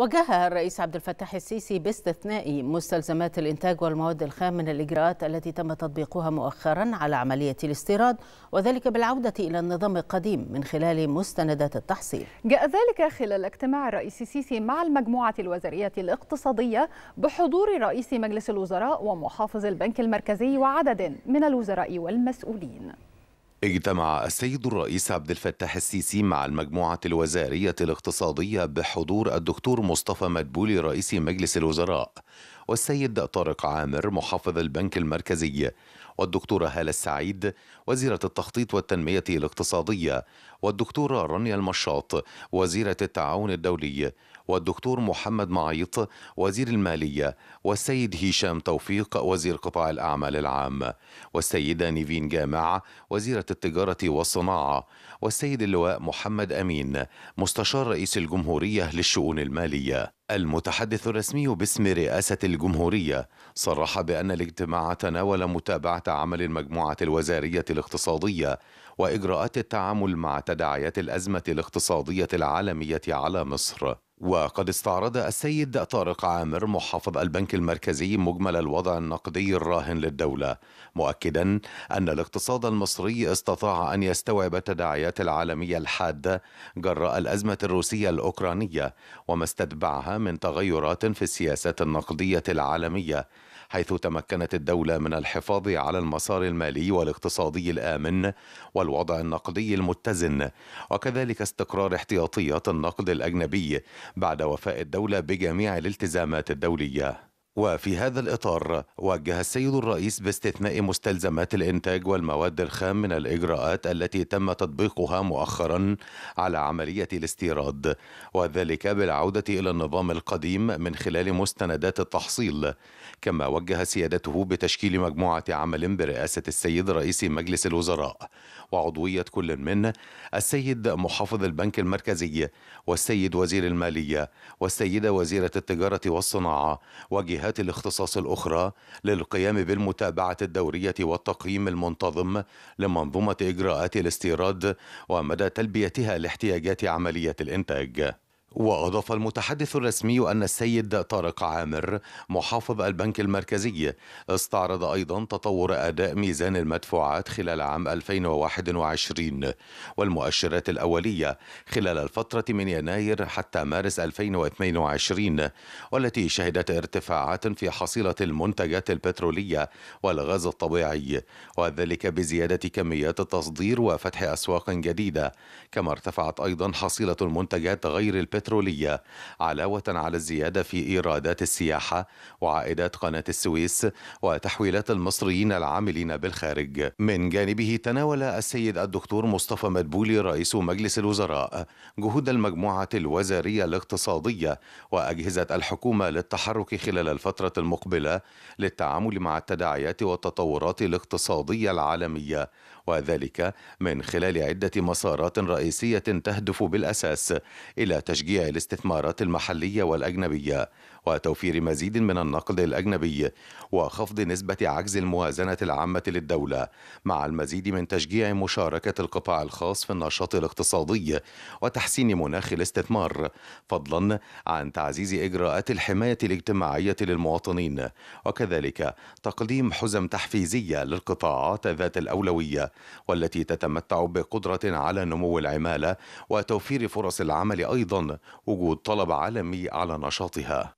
وجه الرئيس عبد الفتاح السيسي باستثناء مستلزمات الإنتاج والمواد الخام من الإجراءات التي تم تطبيقها مؤخرا على عملية الاستيراد وذلك بالعودة إلى النظام القديم من خلال مستندات التحصيل جاء ذلك خلال اجتماع الرئيس السيسي مع المجموعة الوزارية الاقتصادية بحضور رئيس مجلس الوزراء ومحافظ البنك المركزي وعدد من الوزراء والمسؤولين اجتمع السيد الرئيس عبد الفتاح السيسي مع المجموعة الوزارية الاقتصادية بحضور الدكتور مصطفى مدبولي رئيس مجلس الوزراء والسيد طارق عامر محافظ البنك المركزي والدكتورة هالة السعيد وزيرة التخطيط والتنمية الاقتصادية والدكتورة رانيا المشاط وزيرة التعاون الدولي والدكتور محمد معيط وزير المالية والسيد هشام توفيق وزير قطاع الأعمال العام والسيدة نيفين جامع وزيرة التجارة والصناعة والسيد اللواء محمد أمين مستشار رئيس الجمهورية للشؤون المالية المتحدث الرسمي باسم رئاسة الجمهورية صرح بأن الاجتماع تناول متابعة عمل المجموعة الوزارية الاقتصادية وإجراءات التعامل مع تداعيات الأزمة الاقتصادية العالمية على مصر وقد استعرض السيد طارق عامر محافظ البنك المركزي مجمل الوضع النقدي الراهن للدولة مؤكدا أن الاقتصاد المصري استطاع أن يستوعب التداعيات العالمية الحادة جراء الأزمة الروسية الأوكرانية وما استتبعها من تغيرات في السياسات النقدية العالمية حيث تمكنت الدولة من الحفاظ على المسار المالي والاقتصادي الآمن والوضع النقدي المتزن وكذلك استقرار احتياطيات النقد الأجنبي بعد وفاء الدولة بجميع الالتزامات الدولية وفي هذا الإطار وجه السيد الرئيس باستثناء مستلزمات الإنتاج والمواد الخام من الإجراءات التي تم تطبيقها مؤخرا على عملية الاستيراد وذلك بالعودة إلى النظام القديم من خلال مستندات التحصيل كما وجه سيادته بتشكيل مجموعة عمل برئاسة السيد رئيس مجلس الوزراء وعضوية كل من السيد محافظ البنك المركزي والسيد وزير المالية والسيدة وزيرة التجارة والصناعة وجهات الاختصاص الأخرى للقيام بالمتابعة الدورية والتقييم المنتظم لمنظومة إجراءات الاستيراد ومدى تلبيتها لاحتياجات عملية الإنتاج وأضاف المتحدث الرسمي أن السيد طارق عامر محافظ البنك المركزي استعرض أيضا تطور أداء ميزان المدفوعات خلال عام 2021 والمؤشرات الأولية خلال الفترة من يناير حتى مارس 2022 والتي شهدت ارتفاعات في حصيلة المنتجات البترولية والغاز الطبيعي وذلك بزيادة كميات التصدير وفتح أسواق جديدة كما ارتفعت أيضا حصيلة المنتجات غير البترولية البترولية علاوة على الزيادة في إيرادات السياحة وعائدات قناة السويس وتحويلات المصريين العاملين بالخارج من جانبه تناول السيد الدكتور مصطفى مدبولي رئيس مجلس الوزراء جهود المجموعة الوزارية الاقتصادية وأجهزة الحكومة للتحرك خلال الفترة المقبلة للتعامل مع التداعيات والتطورات الاقتصادية العالمية وذلك من خلال عدة مسارات رئيسية تهدف بالأساس إلى تشجيع تشجيع الاستثمارات المحلية والأجنبية وتوفير مزيد من النقد الأجنبي وخفض نسبة عجز الموازنة العامة للدولة مع المزيد من تشجيع مشاركة القطاع الخاص في النشاط الاقتصادي وتحسين مناخ الاستثمار فضلا عن تعزيز إجراءات الحماية الاجتماعية للمواطنين وكذلك تقديم حزم تحفيزية للقطاعات ذات الأولوية والتي تتمتع بقدرة على نمو العمالة وتوفير فرص العمل أيضا وجود طلب عالمي على نشاطها